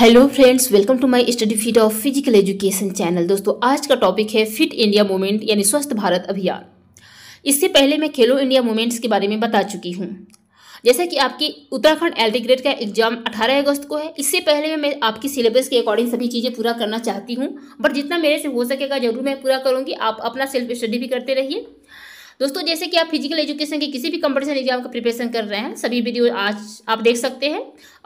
hello friends welcome to my study feed of physical education channel दोस्तों आज का topic है फिट इंडिया मूवमेंट यानी स्वस्थ भारत अभियान इससे पहले मैं खेलो इंडिया मूवमेंट्स के बारे में बता चुकी हूँ जैसा कि आपकी उत्तराखंड एल ग्रेड का एग्जाम 18 अगस्त को है इससे पहले मैं आपकी सिलेबस के अकॉर्डिंग सभी चीज़ें पूरा करना चाहती हूँ बट जितना मेरे से हो सकेगा जरूर मैं पूरा करूँगी आप अपना सेल्फ स्टडी भी करते रहिए दोस्तों जैसे कि आप फिजिकल एजुकेशन के किसी भी कंपटीशन एग्जाम का प्रिपरेशन कर रहे हैं सभी वीडियो आज आप देख सकते हैं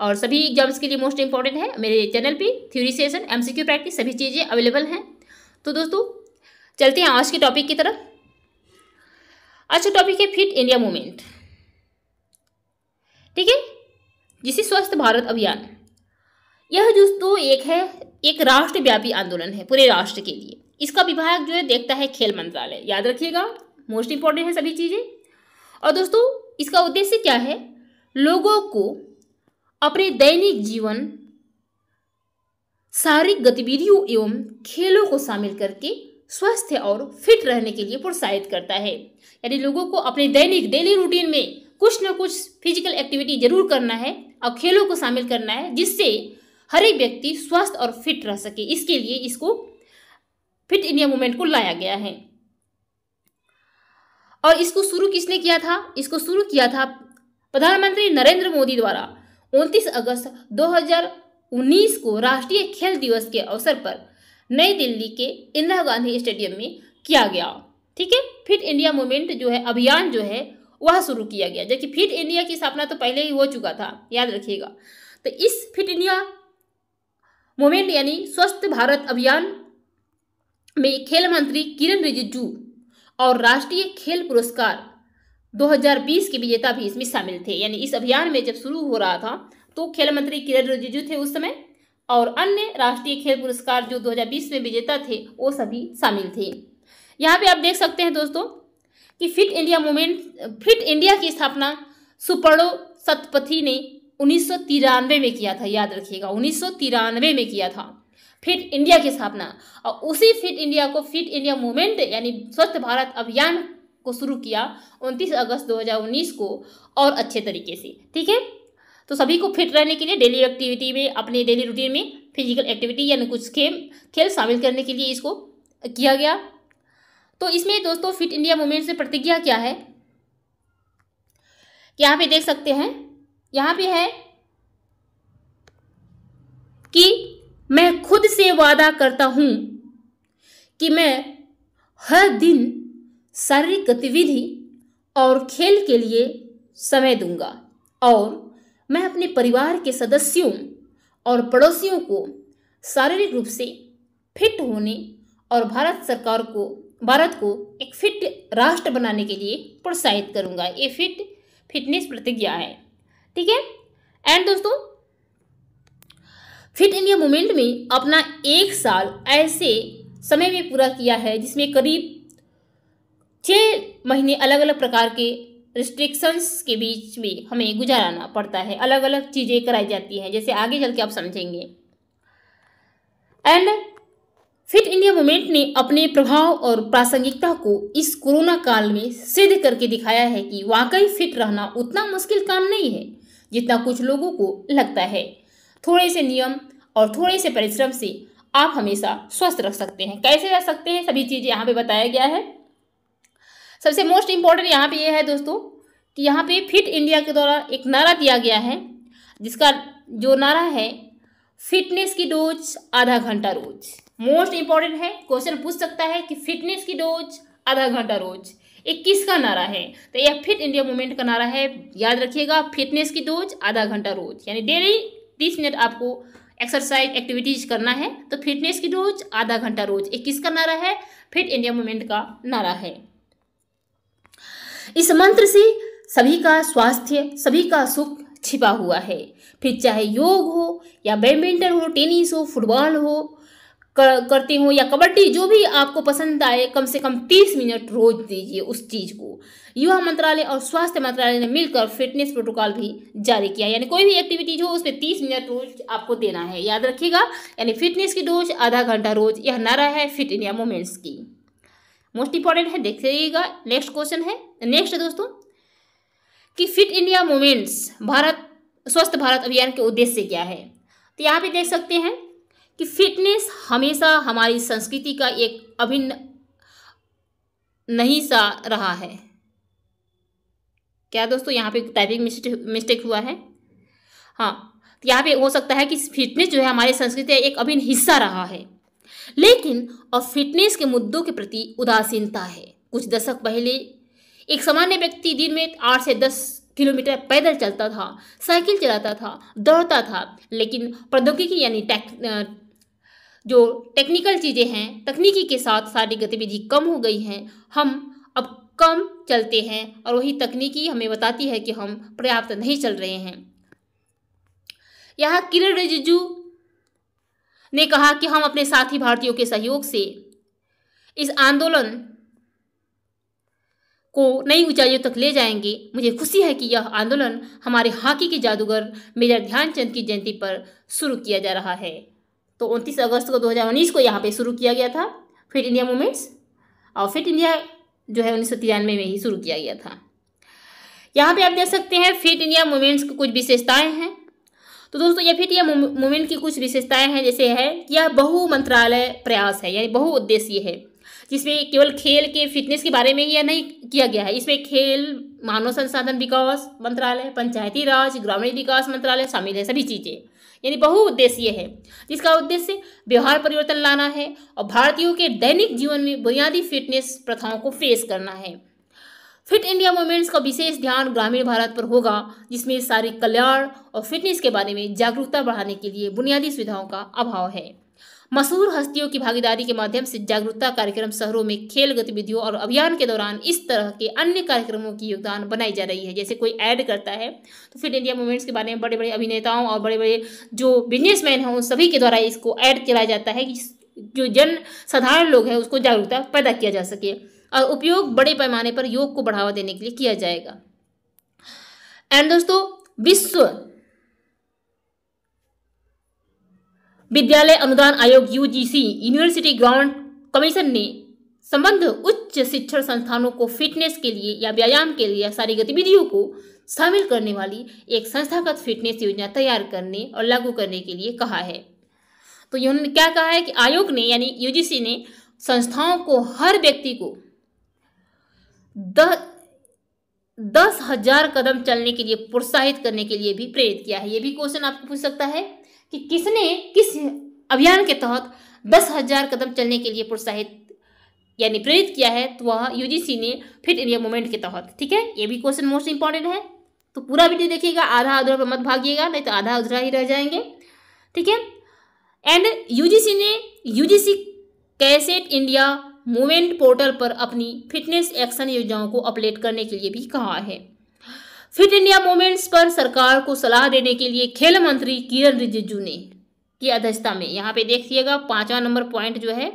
और सभी एग्जाम्स के लिए मोस्ट इंपॉर्टेंट है मेरे चैनल पर थ्यूरी सेशन एम प्रैक्टिस सभी चीज़ें अवेलेबल हैं तो दोस्तों चलते हैं आज के टॉपिक की तरफ आज का टॉपिक है फिट इंडिया मूवमेंट ठीक है जिसे स्वस्थ भारत अभियान यह दोस्तों एक है एक राष्ट्रव्यापी आंदोलन है पूरे राष्ट्र के लिए इसका विभाग जो है देखता है खेल मंत्रालय याद रखिएगा मोस्ट इंपॉर्टेंट है सभी चीज़ें और दोस्तों इसका उद्देश्य क्या है लोगों को अपने दैनिक जीवन शारीरिक गतिविधियों एवं खेलों को शामिल करके स्वस्थ और फिट रहने के लिए प्रोत्साहित करता है यानी लोगों को अपने दैनिक डेली रूटीन में कुछ ना कुछ फिजिकल एक्टिविटी जरूर करना है और खेलों को शामिल करना है जिससे हर एक व्यक्ति स्वस्थ और फिट रह सके इसके लिए इसको फिट इंडिया मूवमेंट को लाया गया है और इसको शुरू किसने किया था इसको शुरू किया था प्रधानमंत्री नरेंद्र मोदी द्वारा 29 अगस्त 2019 को राष्ट्रीय खेल दिवस के अवसर पर नई दिल्ली के इंदिरा गांधी स्टेडियम में किया गया ठीक है फिट इंडिया मूवमेंट जो है अभियान जो है वह शुरू किया गया जबकि फिट इंडिया की स्थापना तो पहले ही हो चुका था याद रखिएगा तो इस फिट इंडिया मूवमेंट यानी स्वस्थ भारत अभियान में खेल मंत्री किरण रिजिजू और राष्ट्रीय खेल पुरस्कार 2020 के विजेता भी इसमें शामिल थे यानी इस अभियान में जब शुरू हो रहा था तो खेल मंत्री किरण रिजिजू थे उस समय और अन्य राष्ट्रीय खेल पुरस्कार जो 2020 में विजेता थे वो सभी शामिल थे यहाँ पे आप देख सकते हैं दोस्तों कि fit India movement fit India की स्थापना सुपर्णो सतपथी ने उन्नीस में किया था याद रखिएगा उन्नीस में किया था फिट इंडिया की स्थापना और उसी फिट इंडिया को फिट इंडिया मूवमेंट यानी स्वच्छ भारत अभियान को शुरू किया 29 अगस्त 2019 को और अच्छे तरीके से ठीक है तो सभी को फिट रहने के लिए डेली एक्टिविटी में अपने डेली रूटीन में फिजिकल एक्टिविटी यानी कुछ खेल खेल शामिल करने के लिए इसको किया गया तो इसमें दोस्तों फिट इंडिया मूवमेंट से प्रतिज्ञा क्या है यहाँ पे देख सकते हैं यहाँ पे है कि मैं खुद से वादा करता हूँ कि मैं हर दिन शारीरिक गतिविधि और खेल के लिए समय दूंगा और मैं अपने परिवार के सदस्यों और पड़ोसियों को शारीरिक रूप से फिट होने और भारत सरकार को भारत को एक फिट राष्ट्र बनाने के लिए प्रोत्साहित करूंगा ये फिट फिटनेस प्रतिज्ञा है ठीक है एंड दोस्तों फिट इंडिया मूवमेंट में अपना एक साल ऐसे समय में पूरा किया है जिसमें करीब छः महीने अलग अलग प्रकार के रिस्ट्रिक्शंस के बीच में हमें गुजाराना पड़ता है अलग अलग चीज़ें कराई जाती हैं जैसे आगे चल के आप समझेंगे एंड फिट इंडिया मूवमेंट ने अपने प्रभाव और प्रासंगिकता को इस कोरोना काल में सिद्ध करके दिखाया है कि वाकई फिट रहना उतना मुश्किल काम नहीं है जितना कुछ लोगों को लगता है थोड़े से नियम और थोड़े से परिश्रम से आप हमेशा स्वस्थ रख सकते हैं कैसे रह सकते हैं सभी चीज़ें यहाँ पे बताया गया है सबसे मोस्ट इम्पॉर्टेंट यहाँ पे ये यह है दोस्तों कि यहाँ पे फिट इंडिया के द्वारा एक नारा दिया गया है जिसका जो नारा है फिटनेस की डोज आधा घंटा रोज मोस्ट इम्पॉर्टेंट है क्वेश्चन पूछ सकता है कि फिटनेस की डोज आधा घंटा रोज ये किसका नारा है तो यह फिट इंडिया मूवमेंट का नारा है याद रखिएगा फिटनेस की डोज आधा घंटा रोज यानी डेली तीस मिनट आपको एक्सरसाइज एक्टिविटीज करना है तो फिटनेस की रोज आधा घंटा रोज एक किसका नारा है फिट इंडिया मूवमेंट का नारा है इस मंत्र से सभी का स्वास्थ्य सभी का सुख छिपा हुआ है फिर चाहे योग हो या बैडमिंटन हो टेनिस हो फुटबॉल हो कर, करती हूँ या कबड्डी जो भी आपको पसंद आए कम से कम तीस मिनट रोज दीजिए उस चीज़ को युवा मंत्रालय और स्वास्थ्य मंत्रालय ने मिलकर फिटनेस प्रोटोकॉल भी जारी किया यानी कोई भी एक्टिविटीज हो उसमें तीस मिनट रोज आपको देना है याद रखिएगा यानी फिटनेस की डोज आधा घंटा रोज यह नारा है फिट इंडिया मोमेंट्स की मोस्ट इंपॉर्टेंट है देखिएगा नेक्स्ट क्वेश्चन है नेक्स्ट दोस्तों कि फिट इंडिया मोमेंट्स भारत स्वस्थ भारत अभियान के उद्देश्य क्या है तो यहाँ पे देख सकते हैं कि फिटनेस हमेशा हमारी संस्कृति का एक अभिन्न नहीं सा रहा है क्या दोस्तों यहाँ पे टाइपिंग मिस्टेक हुआ है हाँ तो यहाँ पे हो सकता है कि फिटनेस जो है हमारी संस्कृति का एक अभिन्न हिस्सा रहा है लेकिन अब फिटनेस के मुद्दों के प्रति उदासीनता है कुछ दशक पहले एक सामान्य व्यक्ति दिन में आठ से दस किलोमीटर पैदल चलता था साइकिल चलाता था दौड़ता था लेकिन प्रौद्योगिकी यानी जो टेक्निकल चीज़ें हैं तकनीकी के साथ सारी गतिविधि कम हो गई हैं हम अब कम चलते हैं और वही तकनीकी हमें बताती है कि हम पर्याप्त नहीं चल रहे हैं यहाँ किरण रिजिजू ने कहा कि हम अपने साथी भारतीयों के सहयोग से इस आंदोलन को नई ऊंचाइयों तक ले जाएंगे मुझे खुशी है कि यह आंदोलन हमारे हॉकी के जादूगर मेजर ध्यानचंद की जयंती पर शुरू किया जा रहा है तो उनतीस अगस्त को 2019 को यहाँ पे शुरू किया गया था फिट इंडिया मूवमेंट्स और फिट इंडिया जो है उन्नीस में ही शुरू किया गया था यहाँ पे आप देख सकते हैं फिट इंडिया मूवमेंट्स की कुछ विशेषताएं हैं तो दोस्तों यह फिट इंडिया मूवमेंट की कुछ विशेषताएं हैं जैसे है कि यह बहु मंत्रालय प्रयास है यानी बहुउद्देश्य है जिसमें केवल खेल के फिटनेस के बारे में यह नहीं किया गया है इसमें खेल मानव संसाधन विकास मंत्रालय पंचायती राज ग्रामीण विकास मंत्रालय शामिल है सभी चीज़ें यानी बहु उद्देश्य है जिसका उद्देश्य व्यवहार परिवर्तन लाना है और भारतीयों के दैनिक जीवन में बुनियादी फिटनेस प्रथाओं को फेस करना है फिट इंडिया मूवमेंट्स का विशेष ध्यान ग्रामीण भारत पर होगा जिसमें शारीरिक कल्याण और फिटनेस के बारे में जागरूकता बढ़ाने के लिए बुनियादी सुविधाओं का अभाव है मशहूर हस्तियों की भागीदारी के माध्यम से जागरूकता कार्यक्रम शहरों में खेल गतिविधियों और अभियान के दौरान इस तरह के अन्य कार्यक्रमों की योगदान बनाई जा रही है जैसे कोई ऐड करता है तो फिट इंडिया मूवमेंट्स के बारे में बड़े बड़े अभिनेताओं और बड़े बड़े जो बिजनेसमैन हैं उन सभी के द्वारा इसको ऐड किया जाता है कि जो जन साधारण लोग हैं उसको जागरूकता पैदा किया जा सके और उपयोग बड़े पैमाने पर योग को बढ़ावा देने के लिए किया जाएगा एंड दोस्तों विश्व विद्यालय अनुदान आयोग यूजीसी यूनिवर्सिटी ग्राउंड कमीशन ने संबंध उच्च शिक्षण संस्थानों को फिटनेस के लिए या व्यायाम के लिए सारी गतिविधियों को शामिल करने वाली एक संस्थागत फिटनेस योजना तैयार करने और लागू करने के लिए कहा है तो उन्होंने क्या कहा है कि आयोग ने यानी यूजीसी ने संस्थाओं को हर व्यक्ति को दस दस हजार कदम चलने के लिए प्रोत्साहित करने के लिए भी प्रेरित किया है ये भी क्वेश्चन आपको पूछ सकता है कि किसने किस अभियान के तहत दस हजार कदम चलने के लिए प्रोत्साहित यानी प्रेरित किया है तो वह यूजीसी ने फिट इंडिया मूवमेंट के तहत ठीक है ये भी क्वेश्चन मोस्ट इंपॉर्टेंट है तो पूरा वीडियो देखिएगा आधा अधूरा पर मत भागिएगा नहीं तो आधा अधूरा ही रह जाएंगे ठीक है एंड यूजीसी ने यूजीसी कैसेट इंडिया मूवमेंट पोर्टल पर अपनी फिटनेस एक्शन योजनाओं को अपडेट करने के लिए भी कहा है फिट इंडिया मूवमेंट्स पर सरकार को सलाह देने के लिए खेल मंत्री किरण रिजिजू ने की अध्यक्षता में यहां पे देखिएगा पांचवा नंबर पॉइंट जो है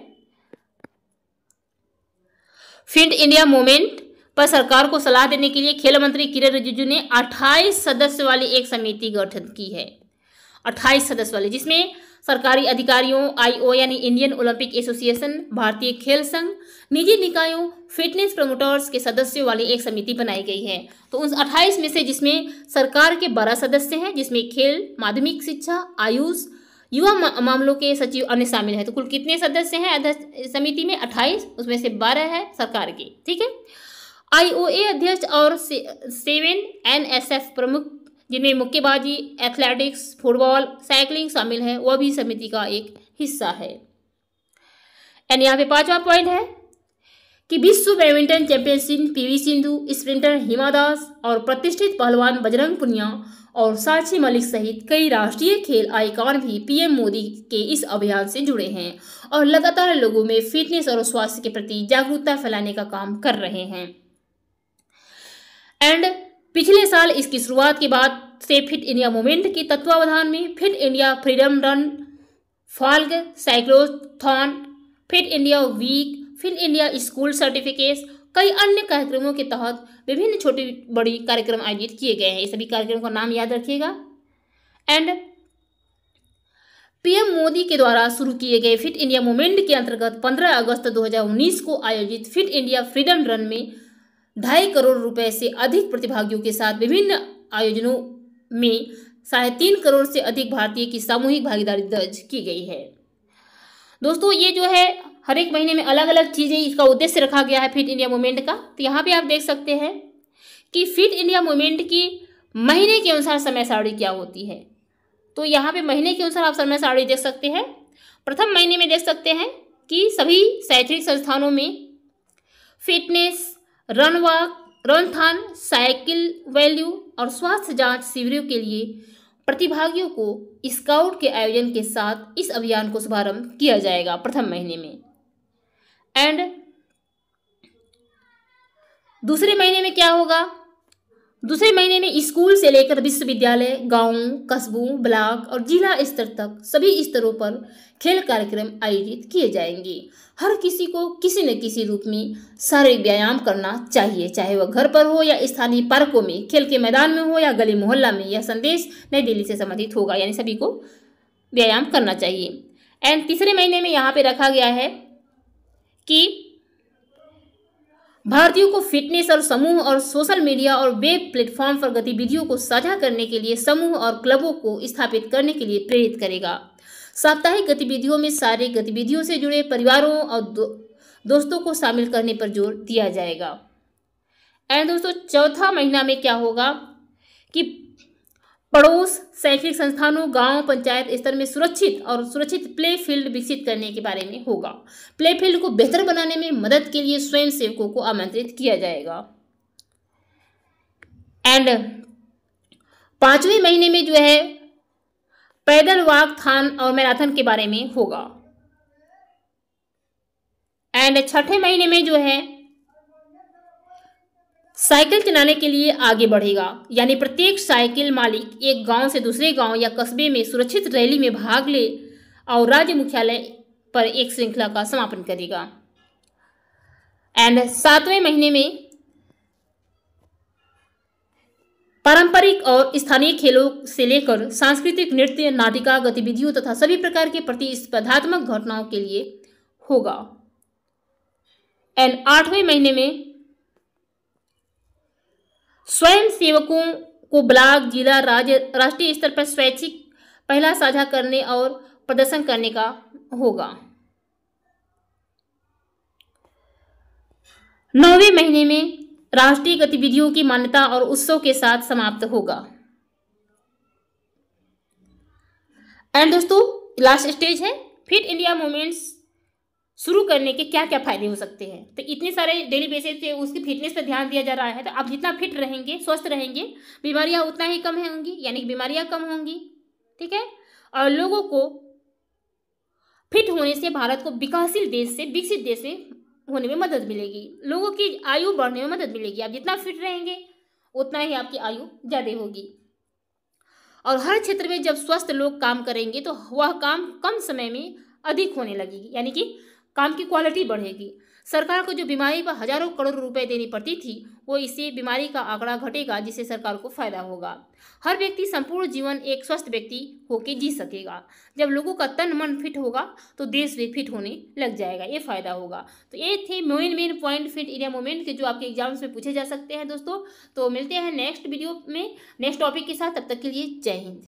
फिट इंडिया मूवमेंट पर सरकार को सलाह देने के लिए खेल मंत्री किरण रिजिजू ने 28 सदस्य वाली एक समिति गठन की है 28 सदस्य वाली जिसमें सरकारी अधिकारियों आईओ यानी इंडियन ओलंपिक एसोसिएशन भारतीय खेल संघ निजी निकायों फिटनेस प्रमोटर्स के सदस्यों वाली एक समिति बनाई गई है तो उन 28 में से जिसमें सरकार के 12 सदस्य हैं जिसमें खेल माध्यमिक शिक्षा आयुष युवा मामलों के सचिव अन्य शामिल हैं तो कुल कितने सदस्य हैं अध्यक्ष समिति में अट्ठाईस उसमें से बारह है सरकार के ठीक है आईओए अध्यक्ष और सेवन एनएसएफ प्रमुख जिनमें मुक्केबाजी एथलेटिक्स फुटबॉल साइकिलिंग शामिल है वह भी समिति का एक हिस्सा है एंड यहाँ पे पांचवा पॉइंट है कि विश्व badminton championship PV Sindhu sprinter Hima Das और प्रतिष्ठित पहलवान बजरंग पुनिया और साक्षी मलिक सहित कई राष्ट्रीय खेल आइकॉन भी पीएम मोदी के इस अभियान से जुड़े हैं और लगातार लोगों में फिटनेस और स्वास्थ्य के प्रति जागरूकता फैलाने का काम कर रहे हैं एंड पिछले साल इसकी शुरुआत के बाद से फिट इंडिया मूवमेंट के तत्वावधान में फिट इंडिया फ्रीडम रन फॉल्ग cyclothon fit India week fit India school certificates कई अन्य कार्यक्रमों के तहत विभिन्न छोटे बड़ी कार्यक्रम आयोजित किए गए हैं ये सभी कार्यक्रम का नाम याद रखिएगा एंड पीएम मोदी के द्वारा शुरू किए गए फिट इंडिया मूवमेंट के अंतर्गत 15 अगस्त 2019 को आयोजित फिट इंडिया फ्रीडम रन में ढाई करोड़ रुपए से अधिक प्रतिभागियों के साथ विभिन्न आयोजनों में साढ़े तीन करोड़ से अधिक भारतीय की सामूहिक भागीदारी दर्ज की गई है दोस्तों ये जो है हर एक महीने में अलग अलग चीज़ें इसका उद्देश्य रखा गया है फिट इंडिया मूवमेंट का तो यहाँ पे आप देख सकते हैं कि फिट इंडिया मूवमेंट की महीने के अनुसार समय सारणी क्या होती है तो यहाँ पे महीने के अनुसार आप समय सारणी देख सकते हैं प्रथम महीने में देख सकते हैं कि सभी शैक्षणिक संस्थानों में fitness run run runathon cycle वैल्यू और स्वास्थ्य जांच शिविरों के लिए प्रतिभागियों को स्काउट के आयोजन के साथ इस अभियान को शुभारंभ किया जाएगा प्रथम महीने में एंड दूसरे महीने में क्या होगा दूसरे महीने में स्कूल से लेकर विश्वविद्यालय गांव कस्बों ब्लॉक और जिला स्तर तक सभी स्तरों पर खेल कार्यक्रम आयोजित किए जाएंगे हर किसी को किसी न किसी रूप में शारीरिक व्यायाम करना चाहिए चाहे वह घर पर हो या स्थानीय पार्कों में खेल के मैदान में हो या गली मोहल्ला में यह संदेश नई दिल्ली से संबंधित होगा यानी सभी को व्यायाम करना चाहिए एंड तीसरे महीने में यहाँ पर रखा गया है कि भारतीयों को फिटनेस और समूह और सोशल मीडिया और वेब प्लेटफॉर्म पर गतिविधियों को साझा करने के लिए समूह और क्लबों को स्थापित करने के लिए प्रेरित करेगा साप्ताहिक गतिविधियों में सारे गतिविधियों से जुड़े परिवारों और दो, दोस्तों को शामिल करने पर जोर दिया जाएगा एंड दोस्तों चौथा महीना में क्या होगा कि पड़ोस शैक्षिक संस्थानों गांव पंचायत स्तर में सुरक्षित और सुरक्षित प्ले फील्ड विकसित करने के बारे में होगा प्ले फील्ड को बेहतर बनाने में मदद के लिए स्वयं सेवकों को आमंत्रित किया जाएगा एंड पांचवें महीने में जो है पैदल वाक थान और मैराथन के बारे में होगा एंड छठे महीने में जो है साइकिल चलाने के लिए आगे बढ़ेगा यानी प्रत्येक साइकिल मालिक एक गांव से दूसरे गांव या कस्बे में सुरक्षित रैली में भाग ले और राज्य मुख्यालय पर एक श्रृंखला का समापन करेगा एंड सातवें महीने में पारंपरिक और स्थानीय खेलों से लेकर सांस्कृतिक नृत्य नाटिका गतिविधियों तथा सभी प्रकार के प्रतिस्पर्धात्मक घटनाओं के लिए होगा एंड आठवें महीने में स्वयं सेवकों को ब्लॉक जिला राज्य राष्ट्रीय स्तर पर स्वैच्छिक पहला साझा करने और प्रदर्शन करने का होगा नौवे महीने में राष्ट्रीय गतिविधियों की मान्यता और उत्सव के साथ समाप्त होगा एंड दोस्तों लास्ट स्टेज है फिट इंडिया मूवमेंट्स शुरू करने के क्या क्या फ़ायदे हो सकते हैं तो इतने सारे डेली बेसिस पे उसकी फिटनेस पर ध्यान दिया जा रहा है तो आप जितना फिट रहेंगे स्वस्थ रहेंगे बीमारियां उतना ही कम होंगी यानी कि बीमारियां कम होंगी ठीक है और लोगों को फिट होने से भारत को विकासशील देश से विकसित देश में होने में मदद मिलेगी लोगों की आयु बढ़ने में मदद मिलेगी आप जितना फिट रहेंगे उतना ही आपकी आयु ज़्यादा होगी और हर क्षेत्र में जब स्वस्थ लोग काम करेंगे तो वह काम कम समय में अधिक होने लगेगी यानी कि काम की क्वालिटी बढ़ेगी सरकार को जो बीमारी पर हजारों करोड़ रुपए देनी पड़ती थी वो इससे बीमारी का आंकड़ा घटेगा जिससे सरकार को फायदा होगा हर व्यक्ति संपूर्ण जीवन एक स्वस्थ व्यक्ति होकर जी सकेगा जब लोगों का तन मन फिट होगा तो देश भी फिट होने लग जाएगा ये फायदा होगा तो ये थे main main point fit India moment के जो आपके एग्जाम्स में पूछे जा सकते हैं दोस्तों तो मिलते हैं नेक्स्ट वीडियो में नेक्स्ट टॉपिक के साथ तब तक के लिए जय हिंद